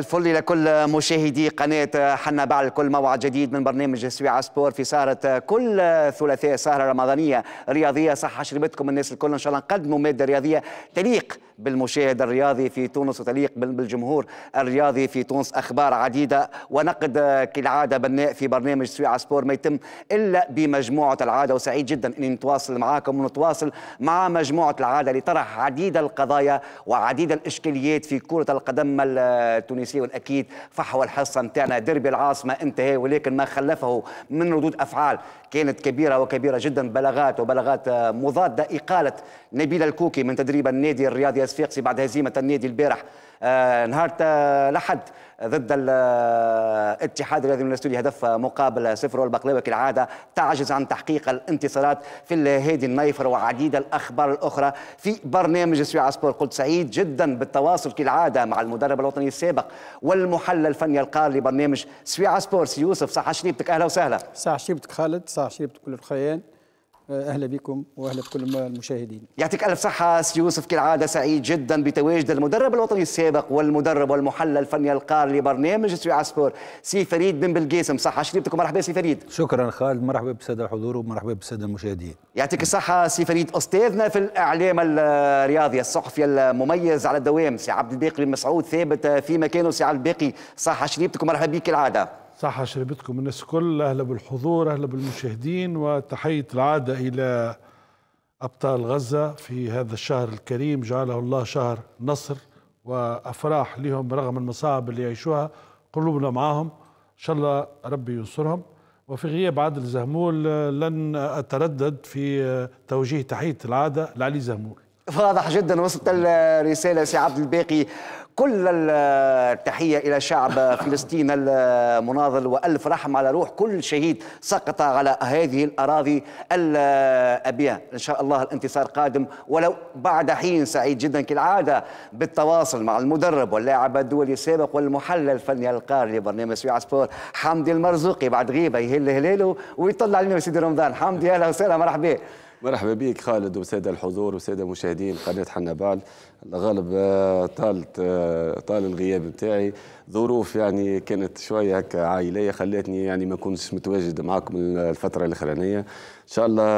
الفل لكل مشاهدي قناة حنا بعد كل موعد جديد من برنامج سويعة سبور في سهرة كل ثلاثاء سهرة رمضانية رياضية صح شربتكم الناس الكل إن شاء الله نقدموا مادة رياضية تليق بالمشاهد الرياضي في تونس وتليق بالجمهور الرياضي في تونس أخبار عديدة ونقد كالعادة بناء في برنامج سويعة سبور ما يتم إلا بمجموعة العادة وسعيد جدا أني نتواصل معاكم ونتواصل مع مجموعة العادة لطرح عديد القضايا وعديد الإشكاليات في كرة القدم التونسية الشيء والاكيد فحوى الحصه نتاعنا ديربي العاصمه انتهى ولكن ما خلفه من ردود افعال كانت كبيره وكبيره جدا بلاغات وبلاغات آه، مضاده اقاله نبيل الكوكي من تدريب النادي الرياضي الصفاقسي بعد هزيمه النادي البارح آه، نهار آه، الاحد ضد الاتحاد آه، الرياضي من الاستوديو هدف مقابل صفر والبقلاوه كالعاده تعجز عن تحقيق الانتصارات في الهادي النيفر وعديد الاخبار الاخرى في برنامج سويعة سبور قلت سعيد جدا بالتواصل كالعاده مع المدرب الوطني السابق والمحلل الفني القار لبرنامج سويعة سبور يوسف صح شريبتك اهلا وسهلا صح شريبتك خالد صح شريبتك كل الخيان اهلا بكم واهلا بكل المشاهدين يعطيك الف صحه سي يوسف كالعاده سعيد جدا بتواجد المدرب الوطني السابق والمدرب والمحلل الفني القار لبرنامج سي سبور سي فريد بن بلقاسم صحه شريبتك مرحبا سي فريد شكرا خالد مرحبا بالساده الحضور ومرحبا بالساده المشاهدين يعطيك الصحه سي فريد استاذنا في الاعلام الرياضي الصحفي المميز على الدوام سي عبد الباقي بن مسعود ثابت في مكانه سي عبد الباقي صحه شريبتك مرحبا بك كالعاده صحة شربتكم الناس كل أهلا بالحضور أهلا بالمشاهدين وتحية العادة إلى أبطال غزة في هذا الشهر الكريم جعله الله شهر نصر وأفراح لهم رغم المصاعب اللي يعيشوها قلوبنا معهم إن شاء الله ربي ينصرهم وفي غياب عادل زهمول لن أتردد في توجيه تحية العادة لعلي زهمول واضح جدا وصلت الرسالة سي عبد الباقي كل التحية إلى شعب فلسطين المناضل وألف رحم على روح كل شهيد سقط على هذه الأراضي الأبية إن شاء الله الانتصار قادم ولو بعد حين سعيد جدا كالعادة بالتواصل مع المدرب واللاعب الدولي السابق والمحلل الفني القاري لبرنامج سويع سبور حمدي المرزوقي بعد غيبة يهل هلاله ويطلع علينا سيدي رمضان حمدي أهلا وسهلا مرحبا مرحبا بك خالد وسادة الحضور وسادة مشاهدين قناة حنبال الغالب آه، طالت آه، طال الغياب بتاعي ظروف يعني كانت شوية هكا عائلية خلاتني يعني ما كنتش متواجد معكم الفترة الأخرانية إن شاء الله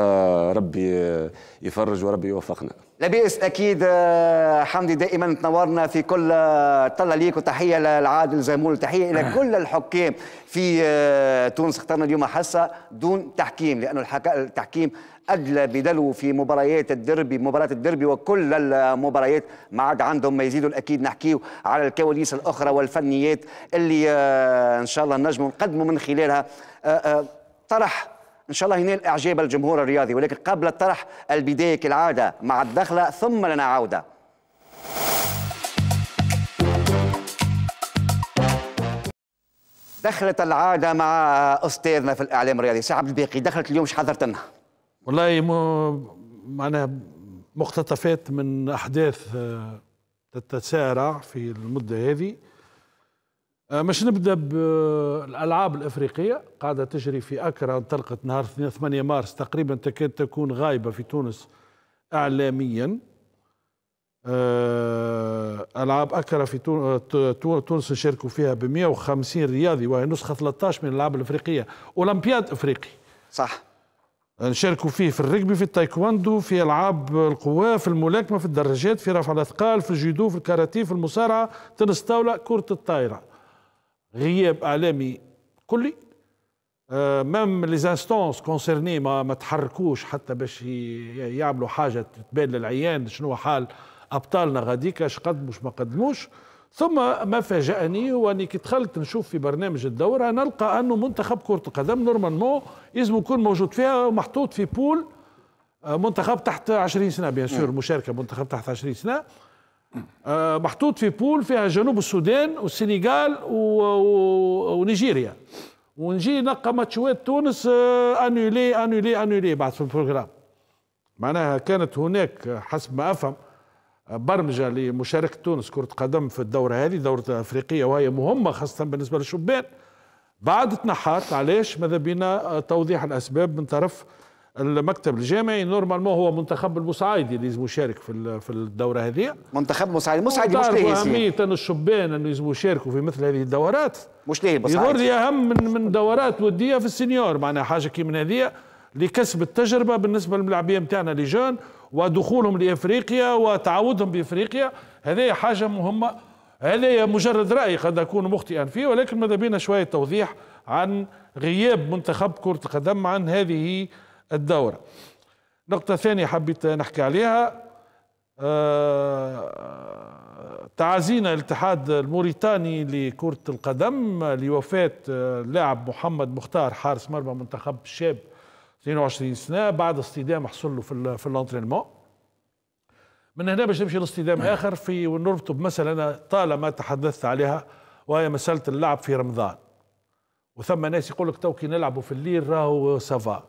ربي يفرج وربي يوفقنا لا بأس أكيد آه، حمدي دائما تنورنا في كل طلة آه، ليك وتحية للعادل زمول وتحية إلى كل الحكام في آه، تونس اخترنا اليوم حصة دون تحكيم لأنه التحكيم أدلى بدلو في مباريات الدربي مباراة الدربي وكل المباريات ما عاد عندهم ما يزيدوا الأكيد نحكيه على الكواليس الأخرى والفنيات اللي إن شاء الله نجموا نقدموا من خلالها طرح ان شاء الله ينال اعجاب الجمهور الرياضي ولكن قبل الطرح البدايه كالعاده مع الدخله ثم لنا عوده دخلت العاده مع استاذنا في الاعلام الرياضي سي عبد الباقي دخلت اليوم ايش حضرت والله معناها مقتطفات من احداث آه، تتسارع في المده هذه آه، مش نبدا بالالعاب الافريقيه قاعده تجري في اكرا انطلقت نهار 8 مارس تقريبا تكاد تكون غايبه في تونس اعلاميا آه، العاب اكرا في تونس شاركوا فيها ب 150 رياضي وهي نسخه 13 من الالعاب الافريقيه اولمبياد افريقي صح نشاركوا فيه في الركبي في التايكواندو في العاب القوى في الملاكمه في الدراجات في رفع الاثقال في الجودو في الكاراتيه في المصارعه تنس طاوله كره الطائره غياب اعلامي كلي آه، مام ليزانستونس كونسيرني ما, ما تحركوش حتى باش يعملوا حاجه تبان للعيان شنو حال ابطالنا غاديكا اش قدموش ما قدموش ثم ما فاجأني هو اني كي دخلت نشوف في برنامج الدوره نلقى انه منتخب كره القدم نورمالمون لازم يكون موجود فيها ومحطوط في بول آه، منتخب تحت 20 سنه بيان سور مشاركه منتخب تحت 20 سنه آه، محطوط في بول فيها جنوب السودان والسنغال ونيجيريا ونجي نقى ماتشوات تونس انولي انولي انولي بعد في البروغرام معناها كانت هناك آه، حسب ما افهم آه، برمجه لمشاركه تونس كره قدم في الدوره هذه دوره افريقيه وهي مهمه خاصه بالنسبه للشبان بعد تنحات علاش ماذا بينا توضيح الاسباب من طرف المكتب الجامعي نورمالمون هو منتخب المصعيدي اللي لازم يشارك في في الدوره هذه منتخب مصعيدي مصعيدي مش ليه اهميه الشبان انه لازم يشاركوا في مثل هذه الدورات مش ليه بصح يظهر لي اهم من من دورات وديه في السنيور معناها حاجه كي من هذه لكسب التجربه بالنسبه للملاعبيه نتاعنا لي جون ودخولهم لافريقيا وتعاودهم بافريقيا هذه حاجه مهمه هذا مجرد راي قد اكون مخطئا فيه ولكن ماذا بينا شويه توضيح عن غياب منتخب كره القدم عن هذه الدورة نقطة ثانية حبيت نحكي عليها آه، تعازينا الاتحاد الموريتاني لكرة القدم لوفاة اللاعب آه، محمد مختار حارس مرمى منتخب الشاب 22 سنة بعد اصطدام حصل له في في الانترينمون من هنا باش نمشي لاصطدام نعم. اخر في ونربطه بمسألة انا طالما تحدثت عليها وهي مسألة اللعب في رمضان وثم ناس يقول لك تو كي نلعبوا في الليل راهو سافا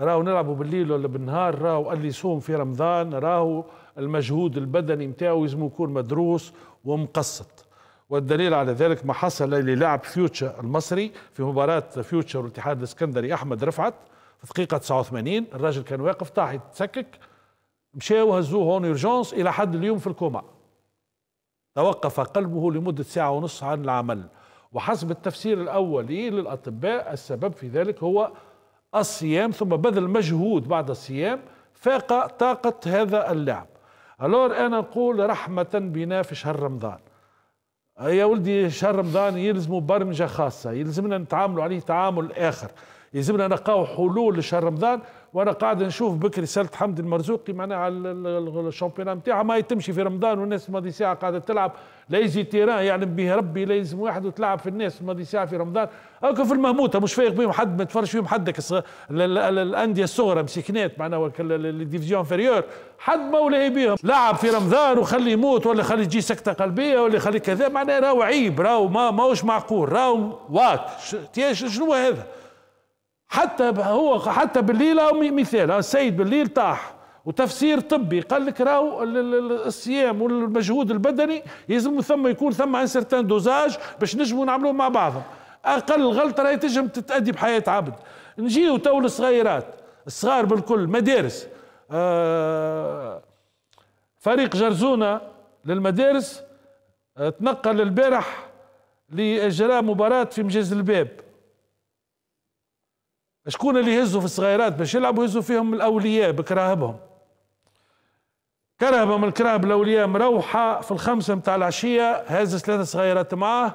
راهو نلعبوا بالليل ولا بالنهار راهو اللي يصوم صوم في رمضان راهو المجهود البدني نتاعو لازم يكون مدروس ومقسط والدليل على ذلك ما حصل للاعب فيوتشر المصري في مباراة فيوتشر والاتحاد الاسكندري أحمد رفعت في دقيقة 89 الراجل كان واقف طاح يتسكك مشاو هزوه هون اورجونس إلى حد اليوم في الكوما توقف قلبه لمدة ساعة ونصف عن العمل وحسب التفسير الأولي للأطباء السبب في ذلك هو الصيام ثم بذل مجهود بعد الصيام فاق طاقة هذا اللعب الور أنا نقول رحمة بنا في شهر رمضان يا ولدي شهر رمضان يلزم برمجة خاصة يلزمنا نتعاملوا عليه تعامل آخر يلزمنا نلقاو حلول لشهر رمضان وانا قاعد نشوف بك رساله حمد المرزوقي معناها الشامبيون نتاعها ما تمشي في رمضان والناس ماضي ساعه قاعده تلعب لا يجي تيران يعني به ربي لازم واحد وتلعب في الناس ماضي ساعه في رمضان هاكا في المهموته مش فايق بهم حد ما تفرش فيهم حدك الانديه الصغرى مسكنات معناها الديفيزيون انفيريور حد مولاي بهم لعب في رمضان وخلي يموت ولا خلي تجي سكته قلبيه ولا خلي كذا معناها راهو عيب راهو ماهوش معقول راهو واك شنو هذا حتى هو حتى بالليل مثال السيد بالليل طاح وتفسير طبي قال لك راهو الصيام والمجهود البدني يلزم ثم يكون ثم ان سيرتان دوزاج باش نجموا نعملوه مع بعضهم اقل غلطه راهي تنجم تتادي بحياه عبد نجيو تو للصغيرات الصغار بالكل مدارس آه، فريق جرزونه للمدارس آه، تنقل البارح لاجراء مباراه في مجاز الباب شكون اللي يهزوا في الصغيرات باش يلعبوا يهزوا فيهم الاولياء بكراهبهم كرهبه من الكرهب الاولياء مروحه في الخمسه نتاع العشيه هز ثلاثه صغيرات معاه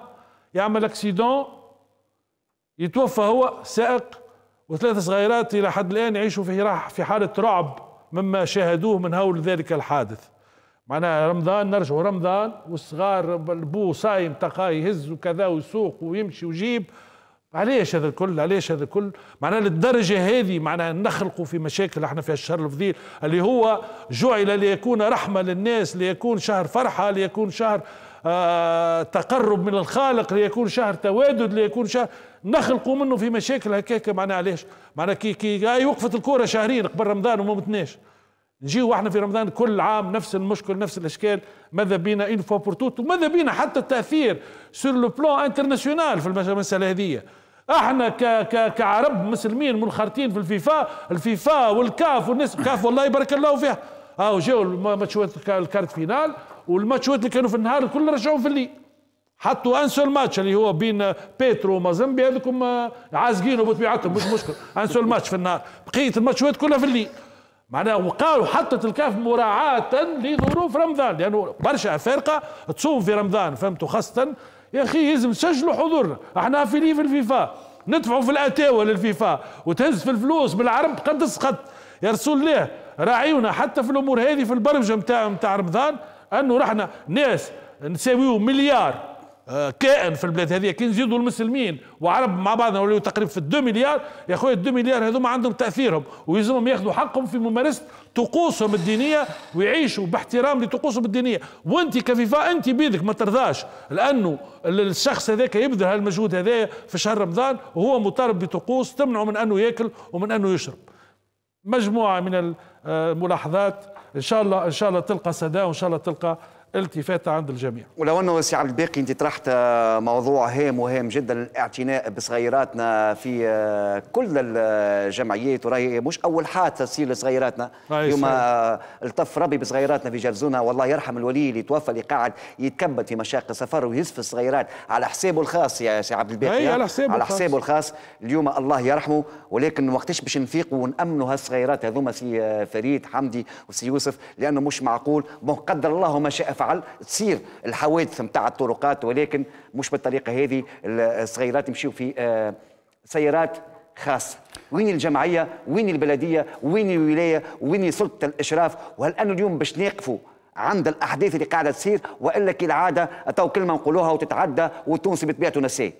يعمل اكسيدون يتوفى هو سائق وثلاثة صغيرات إلى حد الآن يعيشوا في راح في حالة رعب مما شاهدوه من هول ذلك الحادث معناها رمضان نرجع رمضان والصغار البو صايم تقاي يهز وكذا ويسوق ويمشي ويجيب علاش هذا الكل علاش هذا الكل معناها للدرجة هذه معناها نخلقوا في مشاكل احنا في الشهر الفضيل اللي هو جعل ليكون رحمة للناس ليكون شهر فرحة ليكون شهر آه تقرب من الخالق ليكون شهر توادد ليكون شهر نخلقوا منه في مشاكل هكاك معناها علاش معناها كي كي وقفت الكورة شهرين قبل رمضان وما متناش نجيو واحنا في رمضان كل عام نفس المشكل نفس الاشكال ماذا بينا ان فو بور توت وماذا بينا حتى التاثير سور لو بلون انترناسيونال في المساله هذه احنا ك ك كعرب مسلمين منخرطين في الفيفا الفيفا والكاف والناس كاف والله يبارك الله فيها اه جاوا الماتشوات الكارت فينال والماتشوات اللي كانوا في النهار الكل رجعوا في الليل حطوا ان سول ماتش اللي هو بين بيترو ومازمبي هذوكم عازقين بطبيعتهم مش مشكل ان سول ماتش في النهار بقيه الماتشوات كلها في الليل معناها وقالوا حطت الكاف مراعاة لظروف رمضان لأنه برشا أفارقة تصوم في رمضان فهمتوا خاصة يا أخي لازم تسجلوا حضورنا احنا في ليف الفيفا ندفعوا في الأتاوة للفيفا وتهز في الفلوس بالعرب قد سقط يا رسول الله راعيونا حتى في الأمور هذه في البرمجة نتاع نتاع رمضان أنه رحنا ناس نساويو مليار آه، كائن في البلاد هذه كي نزيدوا المسلمين وعرب مع بعضنا ولو تقريبا في 2 مليار يا خويا 2 مليار هذوما عندهم تاثيرهم ويلزمهم ياخذوا حقهم في ممارسه طقوسهم الدينيه ويعيشوا باحترام لطقوسهم الدينيه وانت كفيفا انت بيدك ما ترضاش لانه الشخص هذاك يبذل هالمجهود هذايا في شهر رمضان وهو مطالب بطقوس تمنعه من انه ياكل ومن انه يشرب مجموعه من الملاحظات آه، ان شاء الله ان شاء الله تلقى صدى وان شاء الله تلقى التفاتة عند الجميع ولو أنه سي عبد الباقي أنت طرحت آه، موضوع هام وهام جدا الاعتناء بصغيراتنا في آه، كل الجمعيات وراهي إيه؟ مش أول حادثة تصير لصغيراتنا يوم آه، التف ربي بصغيراتنا في جرزونة والله يرحم الولي اللي توفى اللي قاعد يتكبد في مشاق السفر ويزف الصغيرات على حسابه الخاص يا سي عبد الباقي على حسابه على حسابه الخاص اليوم الله يرحمه ولكن وقتاش باش نفيق ونأمنوا هالصغيرات هذوما سي فريد حمدي وسي يوسف لأنه مش معقول بون قدر الله ما شاء تتفعل تصير الحوادث نتاع الطرقات ولكن مش بالطريقه هذه الصغيرات يمشيو في آه، سيارات خاصة وين الجمعية وين البلدية وين الولاية وين سلطة الإشراف وهل أنه اليوم باش نقفوا عند الأحداث اللي قاعدة تصير وإلا كالعادة تو كلمة نقولوها وتتعدى والتونسي بطبيعته نسي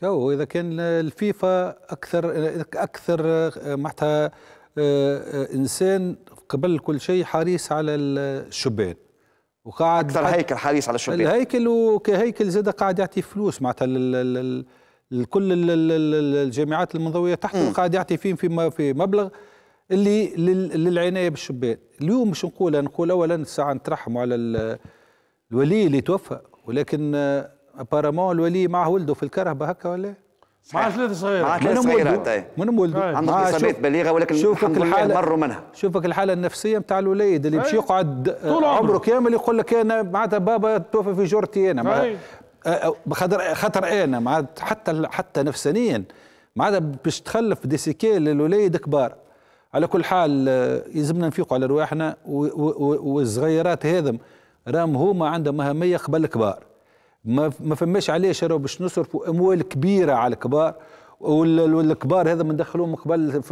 كو إذا كان الفيفا أكثر أكثر آه، معناتها آه، إنسان قبل كل شيء حريص على الشبان وقاعد اكثر هيكل حريص على الشباك الهيكل وكهيكل زاد قاعد يعطي فلوس معناتها لكل الجامعات المنضويه تحته قاعد يعطي فيهم في في مبلغ اللي للعنايه بالشبان اليوم مش نقول نقول اولا الساعه نترحموا على الولي اللي توفى ولكن أبارمون آه، الولي مع ولده في الكرهبه هكا ولا مع ثلاثه صغيره مع ثلاثه صغيره إيه. منهم ولده طيب. عندهم اصابات بليغة ولكن شوفك الحاله مروا منها شوفك الحاله النفسيه نتاع الوليد اللي باش طيب. يقعد عمره كامل يقول لك إيه، انا معناتها بابا توفى في جورتي انا بخاطر طيب. أه، أه، خاطر إيه، انا معناتها حتى حتى نفسانيا معناتها باش تخلف دي سيكيل للوليد كبار على كل حال أه، يلزمنا نفيقوا على رواحنا والصغيرات هذم راهم هما عندهم اهميه قبل الكبار ما ما فماش علاش راهو باش نصرفوا اموال كبيره على الكبار والكبار هذا ندخلوهم قبل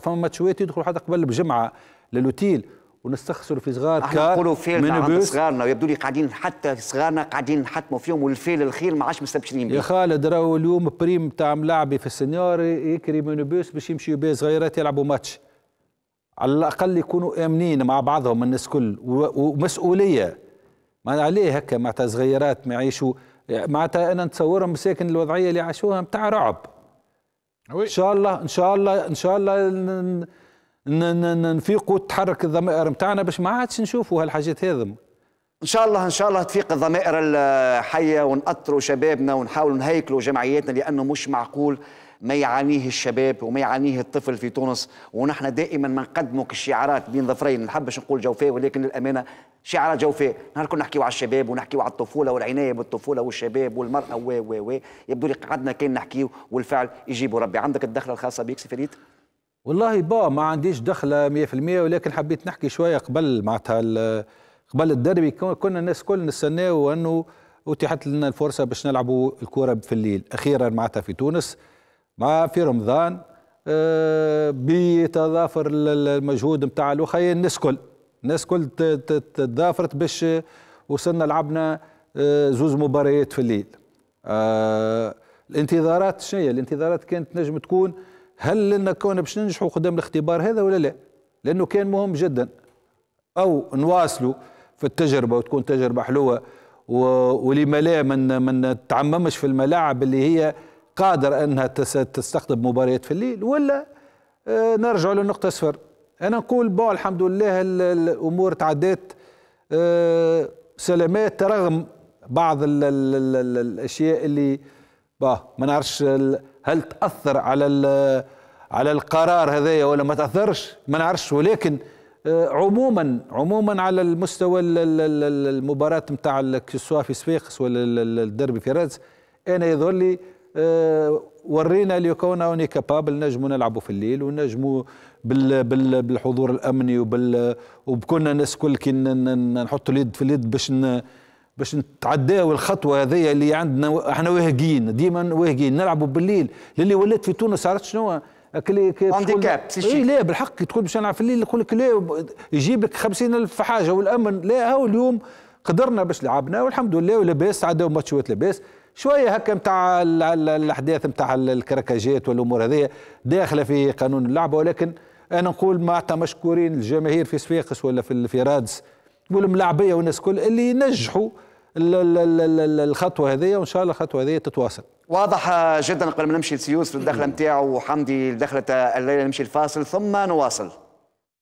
فما ماتشوات يدخلوا حتى قبل بجمعه للوتيل ونستخسروا في صغار كار نقولوا فيل صغارنا ويبدو لي قاعدين حتى صغارنا قاعدين نحتموا فيهم والفيل الخير ما عادش مستبشرين يا خالد راهو اليوم بريم تاع ملاعبي في السنيور يكري بوس باش يمشيوا به صغيرات يلعبوا ماتش على الاقل يكونوا امنين مع بعضهم الناس كل ومسؤوليه ما عليه هكا معناتها صغيرات ما يعيشوا معناتها انا نتصورهم مساكن الوضعيه اللي عاشوها بتاع رعب ان شاء الله ان شاء الله ان شاء الله نفيقوا تحرك الضمائر بتاعنا باش ما عادش نشوفوا هالحاجات هذم ان شاء الله ان شاء الله تفيق الضمائر الحيه ونأطروا شبابنا ونحاولوا نهيكلوا جمعياتنا لانه مش معقول ما يعانيه الشباب وما يعانيه الطفل في تونس ونحن دائما ما نقدموا الشعارات بين ظفرين ما نحبش نقول جوفاء ولكن الامانه شعارات جوفاء نهار كنا نحكيو على الشباب ونحكيو على الطفوله والعنايه بالطفوله والشباب والمراه و و و يبدو لي قعدنا كان نحكيو والفعل يجيبوا ربي عندك الدخله الخاصه بك سي فريد والله با ما عنديش دخله 100% ولكن حبيت نحكي شويه قبل معناتها قبل الدربي كنا الناس الكل نستناو انه اتيحت لنا الفرصه باش نلعبوا الكورة في الليل اخيرا معناتها في تونس مع في رمضان آه، بتضافر المجهود نتاع الاخرين الناس كل الناس كل تضافرت باش وصلنا لعبنا آه، زوز مباريات في الليل آه، الانتظارات شنو الانتظارات كانت نجم تكون هل لنا كون باش ننجحوا قدام الاختبار هذا ولا لا لانه كان مهم جدا او نواصلوا في التجربه وتكون تجربه حلوه ولما لا من من تعممش في الملاعب اللي هي قادر أنها تستقطب مباريات في الليل ولا آه، نرجع للنقطة صفر أنا نقول بون الحمد لله الأمور تعدات آه، سلامات رغم بعض الـ الـ الـ الـ الأشياء اللي باه ما نعرفش هل تأثر على على القرار هذايا ولا ما تأثرش ما نعرفش ولكن آه، عموما عموما على المستوى المباراة نتاع سواء في صفاقس ولا الدربي في رادس انا يظهر لي آه، ورينا ليكون اوني كابابل نجموا نلعبوا في الليل ونجموا بال بال بالحضور الامني وبال وبكنا الناس الكل كي نحطوا اليد في اليد باش باش نتعداو الخطوه هذيا اللي عندنا احنا واهقين ديما واهقين نلعبوا بالليل للي ولات في تونس عرفت شنو اكلي هانديكاب اي لا بالحق تقول باش نلعب في الليل يقول لك لا يجيب لك 50000 حاجه والامن لا هو اليوم قدرنا باش لعبنا والحمد لله ولاباس عداو ماتشات لاباس شويه هكا نتاع الاحداث نتاع الكركاجات والامور هذه داخله في قانون اللعبه ولكن انا نقول معناتها مشكورين الجماهير في صفاقس ولا في في رادس والملاعبيه والناس الكل اللي نجحوا الخطوه هذه وان شاء الله الخطوه هذه تتواصل واضح جدا قبل ما نمشي لسيوس في الدخله نتاعو وحمدي دخلت الليله نمشي الفاصل ثم نواصل